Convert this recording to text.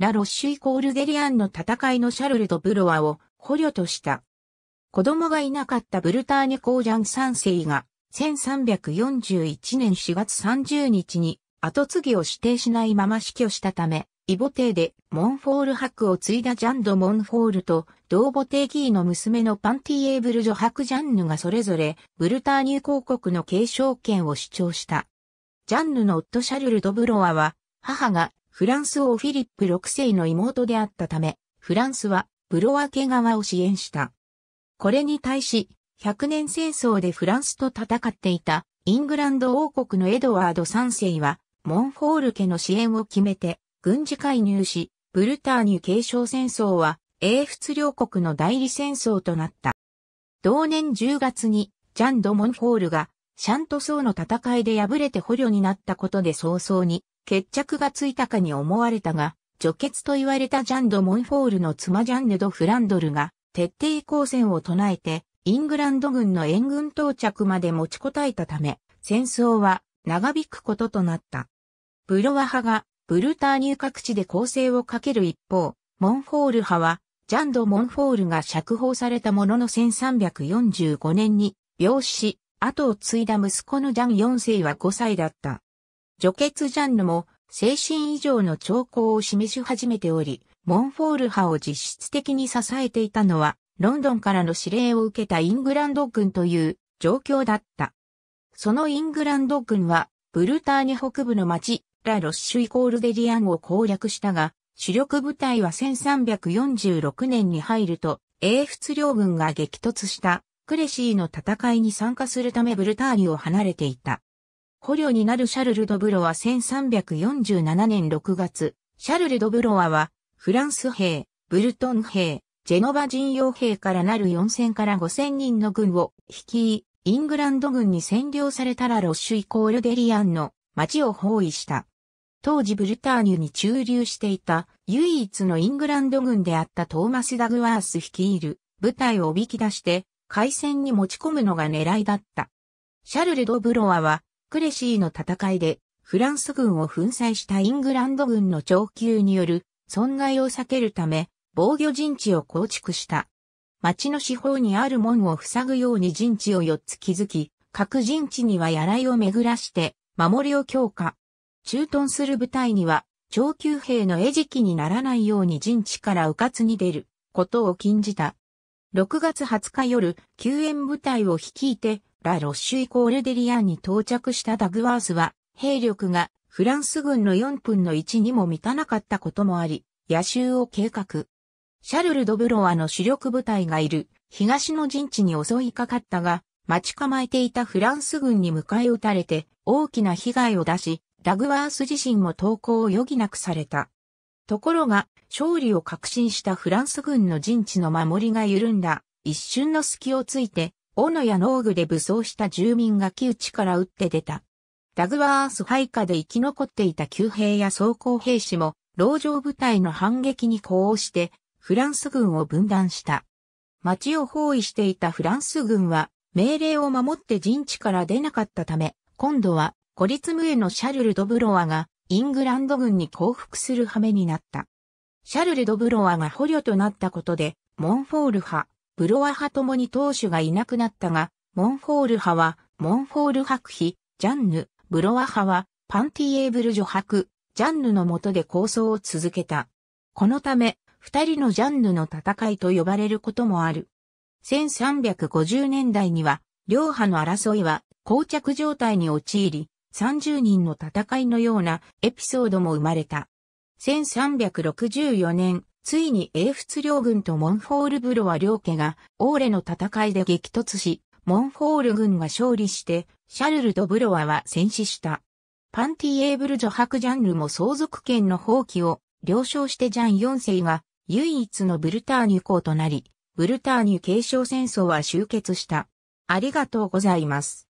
ラ・ロッシュイコールゲリアンの戦いのシャルル・ド・ブロワを捕虜とした。子供がいなかったブルターニュ・コージャン3世が、1341年4月30日に後継ぎを指定しないまま死去したため、イボ帝でモンフォール伯を継いだジャンド・モンフォールと、同母帝ギーの娘のパンティエーブルジハク・ジャンヌがそれぞれ、ブルターニュ公国の継承権を主張した。ジャンヌの夫シャルル・ドブロワは、母がフランス王フィリップ6世の妹であったため、フランスはブロワ家側を支援した。これに対し、100年戦争でフランスと戦っていたイングランド王国のエドワード3世は、モンフォール家の支援を決めて、軍事介入し、ブルターニュ継承戦争は、英仏両国の代理戦争となった。同年10月に、ジャン・ド・モンフォールが、シャントソーの戦いで敗れて捕虜になったことで早々に、決着がついたかに思われたが、除血と言われたジャンド・モンフォールの妻ジャンヌ・ド・フランドルが徹底抗戦を唱えて、イングランド軍の援軍到着まで持ちこたえたため、戦争は長引くこととなった。ブロワ派がブルターニュ各地で攻勢をかける一方、モンフォール派は、ジャンド・モンフォールが釈放されたものの1345年に病死し、後を継いだ息子のジャン4世は5歳だった。除血ジャンルも精神異常の兆候を示し始めており、モンフォール派を実質的に支えていたのは、ロンドンからの指令を受けたイングランド軍という状況だった。そのイングランド軍は、ブルターニ北部の町、ラ・ロッシュイコールデリアンを攻略したが、主力部隊は1346年に入ると、英仏両軍が激突した、クレシーの戦いに参加するためブルターニュを離れていた。捕虜になるシャルル・ド・ブロワ1347年6月、シャルル・ド・ブロワは、フランス兵、ブルトン兵、ジェノバ人用兵からなる4000から5000人の軍を率い、イングランド軍に占領されたラロッシュイコールデリアンの町を包囲した。当時ブルターニュに駐留していた唯一のイングランド軍であったトーマス・ダグワース率いる部隊をおびき出して海戦に持ち込むのが狙いだった。シャルル・ド・ブロワはクレシーの戦いで、フランス軍を粉砕したイングランド軍の長級による損害を避けるため、防御陣地を構築した。町の四方にある門を塞ぐように陣地を4つ築き、各陣地には槍を巡らして、守りを強化。駐屯する部隊には、長級兵の餌食にならないように陣地から迂闊に出ることを禁じた。6月20日夜、救援部隊を率いて、ラ・ロッシュイコールデリアンに到着したダグワースは、兵力がフランス軍の4分の1にも満たなかったこともあり、野襲を計画。シャルル・ドブロワの主力部隊がいる東の陣地に襲いかかったが、待ち構えていたフランス軍に迎え撃たれて大きな被害を出し、ダグワース自身も投降を余儀なくされた。ところが、勝利を確信したフランス軍の陣地の守りが緩んだ、一瞬の隙をついて、斧や農具で武装した住民が窮地から撃って出た。ダグワース配下で生き残っていた旧兵や装甲兵士も、牢城部隊の反撃に呼応して、フランス軍を分断した。町を包囲していたフランス軍は、命令を守って陣地から出なかったため、今度は、孤立無援のシャルル・ドブロワが、イングランド軍に降伏する羽目になった。シャルル・ドブロワが捕虜となったことで、モンフォール派、ブロワ派ともに当主がいなくなったが、モンホール派は、モンホール白妃、ジャンヌ、ブロワ派は、パンティエーブル女白、ジャンヌの下で構想を続けた。このため、二人のジャンヌの戦いと呼ばれることもある。1350年代には、両派の争いは、膠着状態に陥り、30人の戦いのようなエピソードも生まれた。1364年、ついに英仏両軍とモンフォールブロワ両家が、オーレの戦いで激突し、モンフォール軍が勝利して、シャルル・ド・ブロワは戦死した。パンティエーブル・女白ジャンルも相続権の放棄を了承してジャン4世が唯一のブルターニュ公となり、ブルターニュ継承戦争は終結した。ありがとうございます。